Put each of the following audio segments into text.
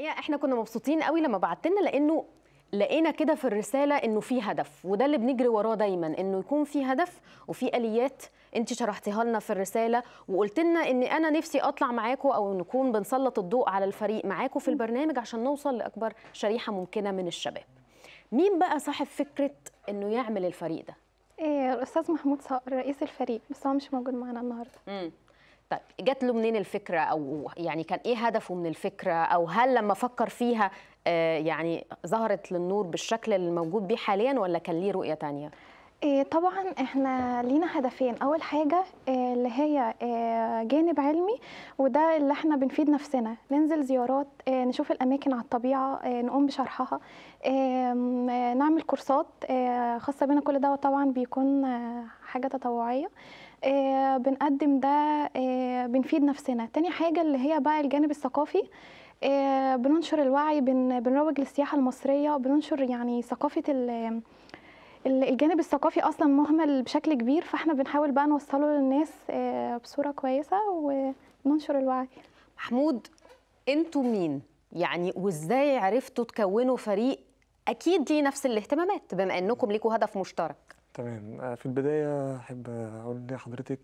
الحقيقه احنا كنا مبسوطين قوي لما بعت لنا لانه لقينا كده في الرساله انه في هدف وده اللي بنجري وراه دايما انه يكون في هدف وفي اليات انت شرحتيها لنا في الرساله وقلت لنا ان انا نفسي اطلع معاكم او نكون بنسلط الضوء على الفريق معاكم في البرنامج عشان نوصل لاكبر شريحه ممكنه من الشباب مين بقى صاحب فكره انه يعمل الفريق ده إيه الاستاذ محمود صقر رئيس الفريق بس هو مش موجود معانا النهارده طيب جات له منين الفكره او يعني كان ايه هدفه من الفكره او هل لما فكر فيها آه، يعني ظهرت للنور بالشكل الموجود بيه حاليا ولا كان ليه رؤيه تانية؟ آه، طبعا احنا لينا هدفين اول حاجه آه، اللي هي آه، جانب علمي وده اللي احنا بنفيد نفسنا ننزل زيارات نشوف الاماكن على الطبيعه نقوم بشرحها نعمل كورسات خاصه بينا كل ده طبعا بيكون حاجه تطوعيه بنقدم ده بنفيد نفسنا تاني حاجه اللي هي بقى الجانب الثقافي بننشر الوعي بنروج للسياحه المصريه بننشر يعني ثقافه الجانب الثقافي اصلا مهمل بشكل كبير فاحنا بنحاول بقى نوصله للناس آه، بصوره كويسه وننشر الوعي محمود انتوا مين يعني وازاي عرفتوا تكونوا فريق اكيد ليه نفس الاهتمامات بما انكم ليكوا هدف مشترك تمام آه، في البداية أحب أقول لحضرتك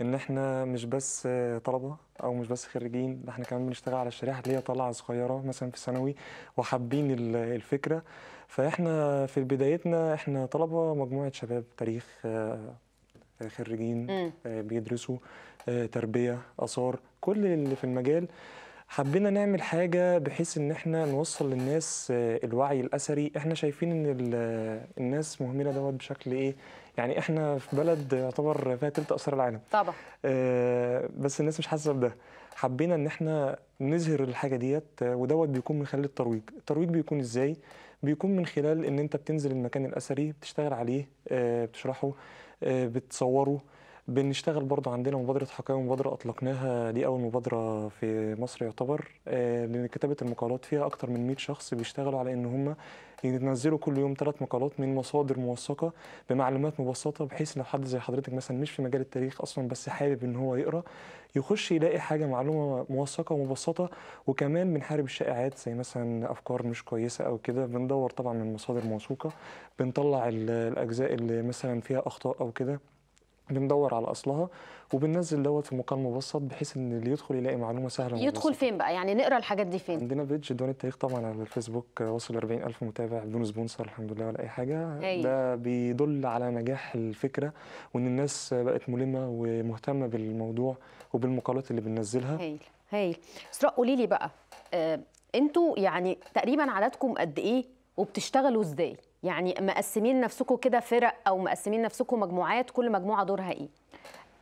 إن إحنا مش بس طلبة أو مش بس خريجين ده إحنا كمان بنشتغل على الشريحة اللي هي طالعة صغيرة مثلا في ثانوي وحابين الفكرة فإحنا في بدايتنا إحنا طلبة مجموعة شباب تاريخ آه، خريجين آه، بيدرسوا تربية آثار كل اللي في المجال حبينا نعمل حاجة بحيث إن إحنا نوصل للناس آه، الوعي الأثري، إحنا شايفين إن الناس مهملة دوت بشكل إيه؟ يعني إحنا في بلد يعتبر فيها تلت آثار العالم. طبعًا. آه بس الناس مش حاسة بده. حبينا إن إحنا نظهر الحاجة ديت آه، ودوت بيكون من خلال الترويج، الترويج بيكون إزاي؟ بيكون من خلال إن أنت بتنزل المكان الأثري بتشتغل عليه، آه بتشرحه، آه بتصوره. بنشتغل برضه عندنا مبادرة حكاية مبادرة أطلقناها دي أول مبادرة في مصر يعتبر آه، لأن كتابة المقالات فيها أكتر من 100 شخص بيشتغلوا على إن هم ينزلوا كل يوم ثلاث مقالات من مصادر موثقة بمعلومات مبسطة بحيث لو حد زي حضرتك مثلا مش في مجال التاريخ أصلا بس حابب إن هو يقرأ يخش يلاقي حاجة معلومة موثقة ومبسطة وكمان بنحارب الشائعات زي مثلا أفكار مش كويسة أو كده بندور طبعا من مصادر موثوقة بنطلع الأجزاء اللي مثلا فيها أخطاء أو كده بندور على اصلها وبننزل دوت في مقال مبسط بحيث ان اللي يدخل يلاقي معلومه سهله يدخل مبسط. فين بقى يعني نقرا الحاجات دي فين عندنا بيج دون التاريخ طبعا على الفيسبوك وصل 40000 متابع بدون سبونسر الحمد لله ولا اي حاجه أي. أيوة. ده بيدل على نجاح الفكره وان الناس بقت ملمه ومهتمه بالموضوع وبالمقالات اللي بننزلها هايل هايل اسراء قولي لي بقى آه، انتوا يعني تقريبا عددكم قد ايه وبتشتغلوا ازاي يعني مقسمين نفسكم كده فرق او مقسمين نفسكم مجموعات كل مجموعه دورها ايه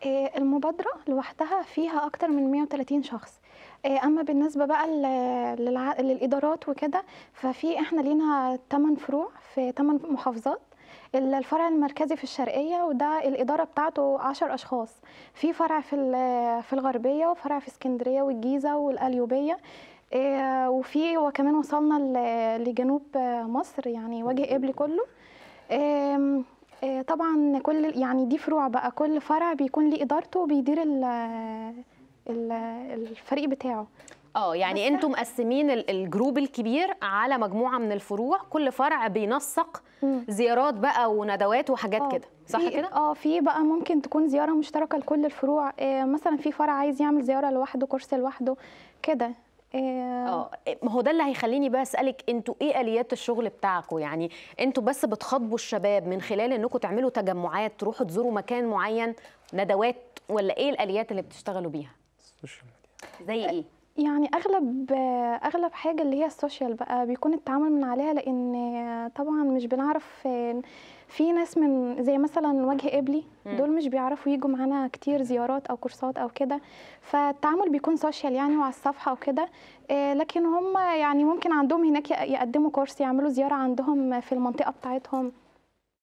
آه، المبادرة لوحدها فيها أكتر من 130 شخص آه، أما بالنسبة بقى للإدارات وكده ففي إحنا لينا 8 فروع في 8 محافظات الفرع المركزي في الشرقيه وده الاداره بتاعته عشر اشخاص في فرع في في الغربيه وفرع في اسكندريه والجيزه والأليوبية آه، وفي وكمان وصلنا لجنوب مصر يعني وجه قبل كله آه، طبعا كل يعني دي فروع بقى كل فرع بيكون ليه ادارته وبيدير الفريق بتاعه اه يعني انتم مقسمين الجروب الكبير على مجموعه من الفروع كل فرع بينسق زيارات بقى وندوات وحاجات آه، كده صح كده اه في بقى ممكن تكون زياره مشتركه لكل الفروع إيه مثلا في فرع عايز يعمل زياره لوحده كورس لوحده كده آه،, اه ما هو ده اللي هيخليني بقى اسالك انتوا ايه اليات الشغل بتاعكم يعني انتوا بس بتخاطبوا الشباب من خلال انكم تعملوا تجمعات تروحوا تزوروا مكان معين ندوات ولا ايه الاليات اللي بتشتغلوا بيها السوشيال ميديا زي ايه يعني اغلب اغلب حاجه اللي هي السوشيال بقى بيكون التعامل من عليها لان طبعا مش بنعرف في ناس من زي مثلا وجه قبلي دول مش بيعرفوا يجوا معانا كتير زيارات او كورسات او كده فالتعامل بيكون سوشيال يعني وعلى الصفحه وكده آه، لكن هم يعني ممكن عندهم هناك يقدموا كورس يعملوا زياره عندهم في المنطقه بتاعتهم